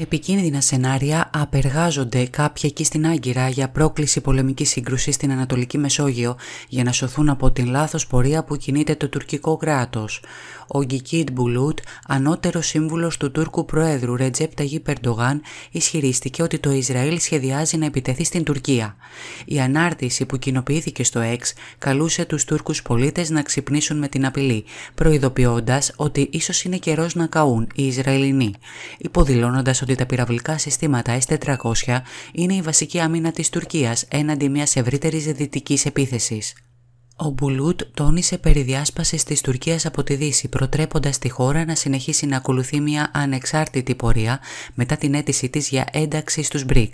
Επικίνδυνα σενάρια απεργάζονται κάποιοι εκεί στην Άγκυρα για πρόκληση πολεμικής σύγκρουσης στην Ανατολική Μεσόγειο για να σωθούν από την λάθος πορεία που κινείται το τουρκικό κράτος. Ο Γκικίτ Μπουλούτ, ανώτερος σύμβουλος του Τούρκου Προέδρου Ρετζέπ Ταγί Περντογάν, ισχυρίστηκε ότι το Ισραήλ σχεδιάζει να επιτεθεί στην Τουρκία. Η ανάρτηση που κοινοποιήθηκε στο ΕΚΣ καλούσε τους Τούρκους πολίτες να ξυπνήσουν με την απειλή, προειδοποιώντας ότι ίσως είναι καιρός να καούν οι Ισραηλινοί, υποδηλώνοντας ότι τα πυραυλικά συστήματα S-400 είναι η βασική άμυνα της Τουρκίας έναντι μιας ευρύτερης δυτικής επίθεσης. Ο Μπουλούτ τόνισε περί διάσπαση της Τουρκίας από τη Δύση, προτρέποντας τη χώρα να συνεχίσει να ακολουθεί μια ανεξάρτητη πορεία μετά την αίτησή της για ένταξη στους BRICS.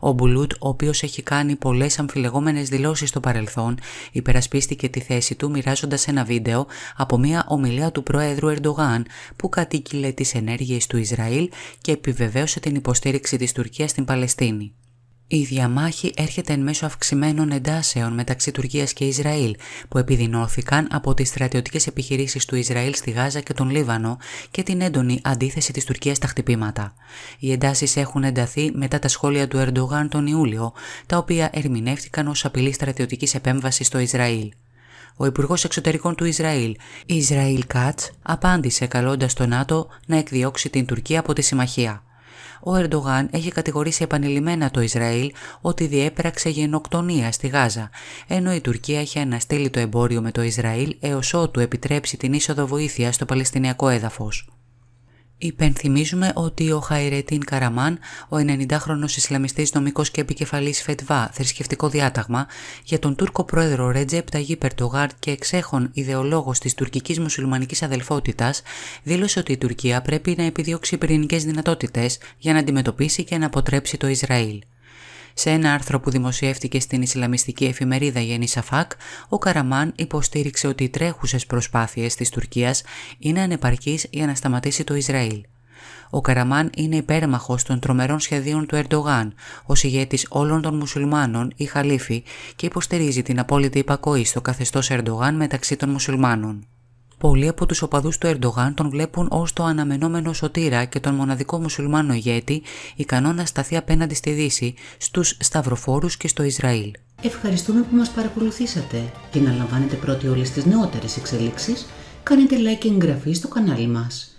Ο Μπουλούτ, ο οποίος έχει κάνει πολλές αμφιλεγόμενες δηλώσεις στο παρελθόν, υπερασπίστηκε τη θέση του μοιράζοντας ένα βίντεο από μια ομιλία του Προέδρου Ερντογάν που κατήκυλε τις ενέργειες του Ισραήλ και επιβεβαίωσε την υποστήριξη της Τουρκίας στην Παλαιστίνη. Η διαμάχη έρχεται εν μέσω αυξημένων εντάσεων μεταξύ Τουρκίας και Ισραήλ, που επιδεινώθηκαν από τις στρατιωτικές επιχειρήσεις του Ισραήλ στη Γάζα και τον Λίβανο και την έντονη αντίθεση της Τουρκίας στα χτυπήματα. Οι εντάσεις έχουν ενταθεί μετά τα σχόλια του Ερντογάν τον Ιούλιο, τα οποία ερμηνεύτηκαν ως απειλή στρατιωτικής επέμβασης στο Ισραήλ. Ο Υπουργός Εξωτερικών του Ισραήλ, Ισραήλ Κάτ, απάντησε καλώντας τον ΝΑΤΟ να εκδιώξει την Τουρκία από τη συμμαχία ο Ερντογάν έχει κατηγορήσει επανειλημμένα το Ισραήλ ότι διέπραξε γενοκτονία στη Γάζα, ενώ η Τουρκία έχει αναστείλει το εμπόριο με το Ισραήλ έως ότου επιτρέψει την είσοδο βοήθεια στο Παλαιστινιακό έδαφος. Υπενθυμίζουμε ότι ο Χαϊρετίν Καραμάν, ο 90χρονος Ισλαμιστής νομικός και επικεφαλής ΦΕΤΒΑ, θρησκευτικό διάταγμα, για τον Τούρκο πρόεδρο Ρέτζεπ Ταγί Περτογάρτ και εξέχων ιδεολόγος της τουρκικής μουσουλμανικής αδελφότητας, δήλωσε ότι η Τουρκία πρέπει να επιδιώξει πυρηνικές δυνατότητες για να αντιμετωπίσει και να αποτρέψει το Ισραήλ. Σε ένα άρθρο που δημοσιεύτηκε στην Ισλαμιστική εφημερίδα Γέννη Σαφάκ, ο Καραμάν υποστήριξε ότι οι τρέχουσες προσπάθειες της Τουρκίας είναι ανεπαρκείς για να σταματήσει το Ισραήλ. Ο Καραμάν είναι υπέρμαχος των τρομερών σχεδίων του Ερντογάν, ο ηγέτης όλων των μουσουλμάνων ή χαλίφη και υποστηρίζει την απόλυτη υπακοή στο καθεστώς Ερντογάν μεταξύ των μουσουλμάνων. Πολλοί από τους οπαδούς του Ερντογάν τον βλέπουν ως το αναμενόμενο σωτήρα και τον μοναδικό μουσουλμάνο ηγέτη ικανό να σταθεί απέναντι στη Δύση, στους Σταυροφόρους και στο Ισραήλ. Ευχαριστούμε που μας παρακολουθήσατε και να λαμβάνετε πρώτοι όλες τις νεότερες εξελίξεις, κάνετε like και εγγραφή στο κανάλι μας.